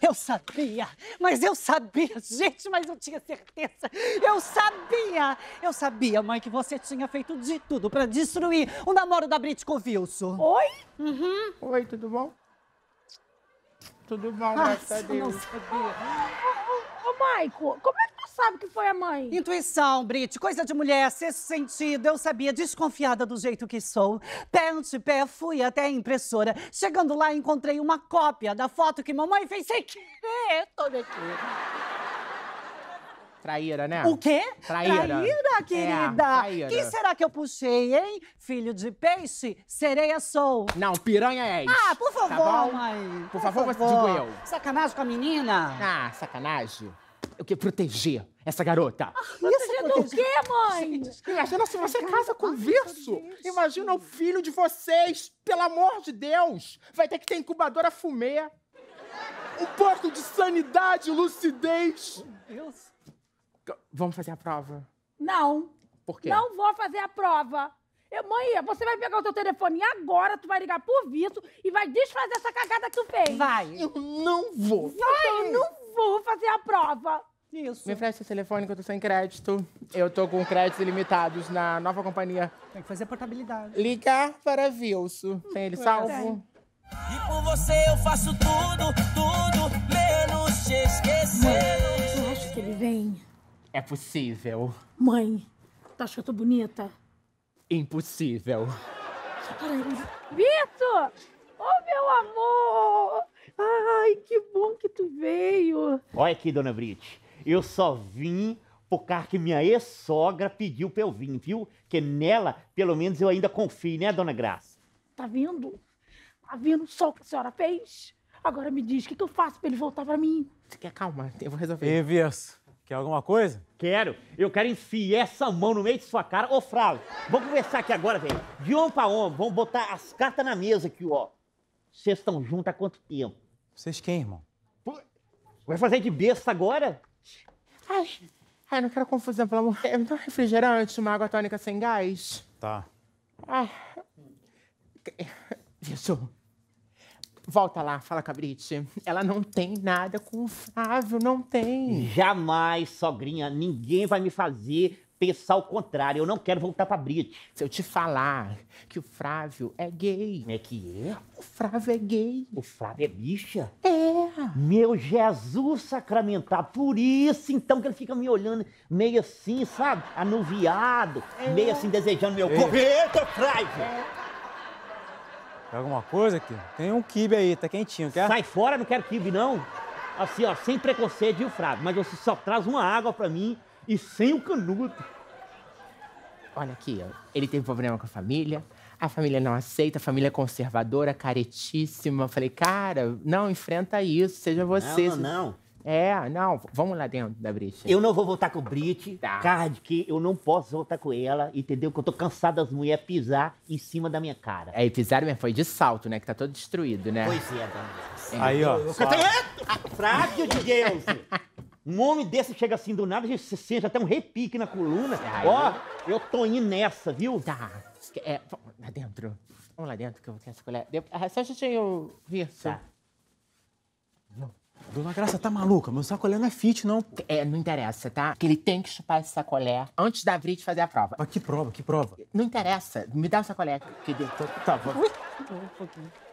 Eu sabia, mas eu sabia, gente, mas eu tinha certeza. Eu sabia, eu sabia, mãe, que você tinha feito de tudo para destruir o namoro da Brit Covilso. Oi? Uhum. Oi, tudo bom? Tudo bom, graças a Deus. Não sabia. Ô, ô, ô, Maico, como é sabe que foi a mãe? Intuição, Brit, coisa de mulher, sexto sentido. Eu sabia, desconfiada do jeito que sou. Pé ante pé, fui até a impressora. Chegando lá, encontrei uma cópia da foto que mamãe fez sem querer. Toda aqui. Traíra, né? O quê? Traíra. Traíra, é, querida. É, traíra. Quem será que eu puxei, hein? Filho de peixe, sereia sou. Não, piranha é isso. Ah, por tá favor, tá mãe. Por, por favor, favor, você digo eu. Sacanagem com a menina? Ah, sacanagem eu quero proteger essa garota. Ah, proteger do quê, mãe? imagina se você casa com o verso. Imagina o filho de vocês, pelo amor de Deus. Vai ter que ter incubadora fumê. Um pouco de sanidade e lucidez. Deus. Vamos fazer a prova. Não. Por quê? Não vou fazer a prova. Eu, mãe, você vai pegar o teu telefone agora, tu vai ligar pro Vitor e vai desfazer essa cagada que tu fez. Vai. Eu não vou. Vai. eu não vou fazer a prova. Isso. Me empresta o telefone que eu tô sem crédito. Eu tô com créditos ilimitados na nova companhia. Tem que fazer portabilidade. Ligar para Vilso. Tem ele salvo. E por você eu faço tudo, tudo, menos te esquecer. tu acha que ele vem. É possível. Mãe, tu acha que eu tô bonita? Impossível. Vitor! Ô, meu amor! Ai, que bom que tu veio. Olha aqui, dona Brit. Eu só vim por causa que minha ex-sogra pediu pra eu vir, viu? Que nela, pelo menos, eu ainda confio, né, dona Graça? Tá vendo? Tá vendo só o que a senhora fez? Agora me diz, o que, que eu faço pra ele voltar pra mim? Você quer calma, eu vou resolver. Ei, quer alguma coisa? Quero. Eu quero enfiar essa mão no meio de sua cara. Ô, Frau, vamos conversar aqui agora, velho. De homem pra homem, vamos botar as cartas na mesa aqui, ó. Vocês estão juntos há quanto tempo? Vocês quem, irmão? Vai fazer de besta agora? Ai, ai, não quero confusão, pelo amor de Deus. um é refrigerante, uma água tônica sem gás. Tá. Ah. Isso. Volta lá, fala com a Brit. Ela não tem nada com o Flávio, não tem. Jamais, sogrinha. Ninguém vai me fazer pensar o contrário. Eu não quero voltar pra Brit. Se eu te falar que o Flávio é gay. É que é? O Flávio é gay. O Flávio é bicha? É. Meu Jesus sacramentado, Por isso, então, que ele fica me olhando meio assim, sabe? Anuviado, é. meio assim, desejando meu corpo. Eita, Fraive! É. alguma coisa aqui? Tem um kibe aí, tá quentinho, quer? Sai fora, não quero kibe, não. Assim, ó, sem preconceito, viu, Frávio? Mas você só traz uma água pra mim e sem o canudo. Olha aqui, ó. ele teve problema com a família, a família não aceita, a família é conservadora, caretíssima. Eu falei, cara, não, enfrenta isso, seja você. Não, não, É, não, vamos lá dentro da Brit. Eu não vou voltar com o Brit, tá. card que eu não posso voltar com ela, entendeu? Que eu tô cansado das mulheres pisar em cima da minha cara. É, e pisaram mesmo, foi de salto, né? Que tá todo destruído, né? Pois é, Dona. É. Aí, ó. Só... Frágil de Deus! Um homem desse chega assim do nada, a gente se sente até um repique na coluna. É, Ó, eu tô indo nessa, viu? Tá. É, lá dentro. Vamos lá dentro que eu vou ter essa colher. Ah, só deixa eu ver. Tá. Dona Graça tá maluca, meu sacolé não é fit, não. É, não interessa, tá? Que ele tem que chupar esse sacolé antes da Vrit fazer a prova. Mas que prova, que prova? Não interessa, me dá o sacolé que deu. Tá, tá. Ui.